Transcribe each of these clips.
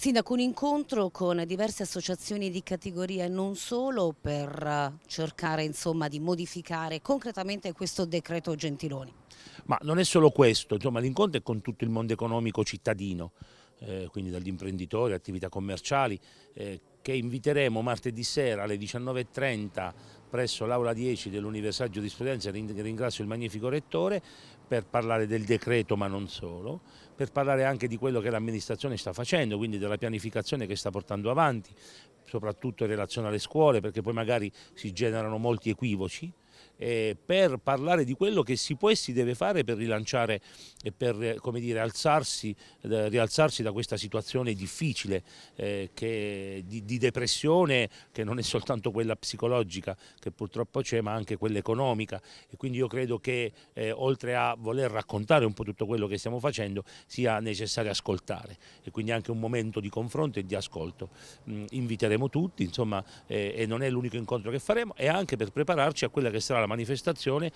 Sindaco, un incontro con diverse associazioni di categoria e non solo per eh, cercare insomma, di modificare concretamente questo decreto Gentiloni. Ma non è solo questo, l'incontro è con tutto il mondo economico cittadino, eh, quindi dagli imprenditori, attività commerciali, eh, che inviteremo martedì sera alle 19.30 presso l'Aula 10 dell'Università Giurisprudenza, ringrazio il magnifico Rettore, per parlare del decreto ma non solo, per parlare anche di quello che l'amministrazione sta facendo, quindi della pianificazione che sta portando avanti, soprattutto in relazione alle scuole, perché poi magari si generano molti equivoci, eh, per parlare di quello che si può e si deve fare per rilanciare e per eh, dire, alzarsi, eh, rialzarsi da questa situazione difficile eh, che, di, di, depressione che non è soltanto quella psicologica che purtroppo c'è ma anche quella economica e quindi io credo che eh, oltre a voler raccontare un po' tutto quello che stiamo facendo sia necessario ascoltare e quindi anche un momento di confronto e di ascolto. Mm, inviteremo tutti insomma eh, e non è l'unico incontro che faremo e anche per prepararci a quella che sarà sarà la manifestazione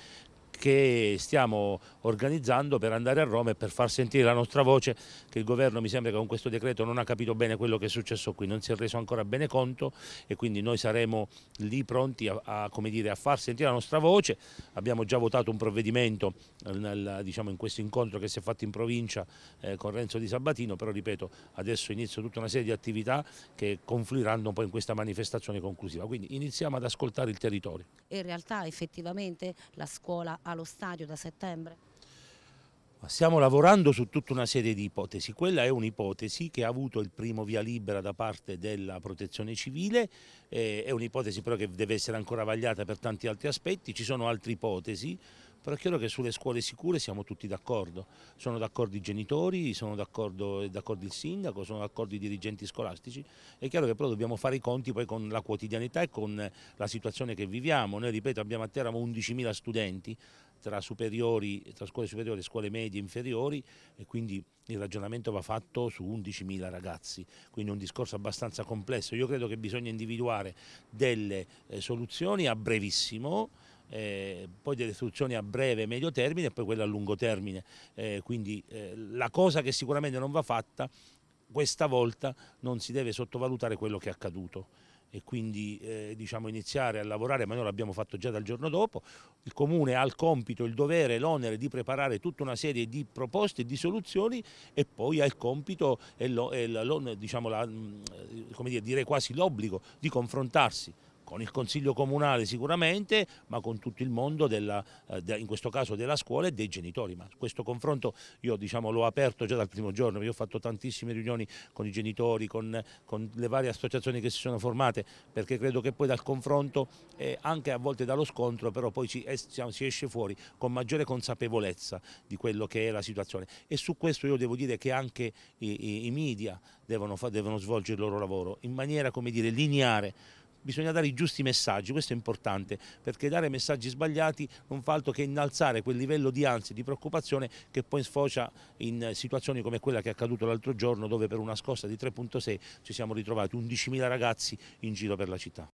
che stiamo organizzando per andare a Roma e per far sentire la nostra voce che il governo mi sembra che con questo decreto non ha capito bene quello che è successo qui, non si è reso ancora bene conto e quindi noi saremo lì pronti a, a, dire, a far sentire la nostra voce, abbiamo già votato un provvedimento eh, nel, diciamo, in questo incontro che si è fatto in provincia eh, con Renzo Di Sabatino, però ripeto adesso inizio tutta una serie di attività che confluiranno poi in questa manifestazione conclusiva, quindi iniziamo ad ascoltare il territorio. In realtà effettivamente la scuola ha allo stadio da settembre? Stiamo lavorando su tutta una serie di ipotesi. Quella è un'ipotesi che ha avuto il primo via libera da parte della protezione civile, eh, è un'ipotesi però che deve essere ancora vagliata per tanti altri aspetti, ci sono altre ipotesi però è chiaro che sulle scuole sicure siamo tutti d'accordo, sono d'accordo i genitori, sono eh, d'accordo il sindaco, sono d'accordo i dirigenti scolastici, è chiaro che però dobbiamo fare i conti poi con la quotidianità e con eh, la situazione che viviamo, noi ripeto abbiamo a Teramo 11.000 studenti, tra, tra, scuole superiori e scuole medie inferiori e quindi il ragionamento va fatto su 11.000 ragazzi, quindi è un discorso abbastanza complesso. Io credo che bisogna individuare delle eh, soluzioni a brevissimo eh, poi delle soluzioni a breve e medio termine e poi quelle a lungo termine. Eh, quindi eh, la cosa che sicuramente non va fatta, questa volta non si deve sottovalutare quello che è accaduto e quindi eh, diciamo iniziare a lavorare, ma noi l'abbiamo fatto già dal giorno dopo, il Comune ha il compito, il dovere, l'onere di preparare tutta una serie di proposte e di soluzioni e poi ha il compito e, lo, e la, diciamo la, mm, eh, come dire, direi quasi l'obbligo di confrontarsi con il Consiglio Comunale sicuramente, ma con tutto il mondo, della, eh, in questo caso della scuola e dei genitori. Ma questo confronto io diciamo, l'ho aperto già dal primo giorno, io ho fatto tantissime riunioni con i genitori, con, con, le varie associazioni che si sono formate, perché credo che poi dal confronto e eh, anche a volte dallo scontro però poi si, si esce fuori con maggiore consapevolezza di quello che è la situazione. E su questo io devo dire che anche i, i, i media devono, devono svolgere il loro lavoro in maniera come dire lineare bisogna dare i giusti messaggi, questo è importante, perché dare messaggi sbagliati non fa altro che innalzare quel livello di ansia, di preoccupazione che poi sfocia in situazioni come quella che è accaduta l'altro giorno dove per una scossa di 3.6 ci siamo ritrovati 11.000 ragazzi in giro per la città.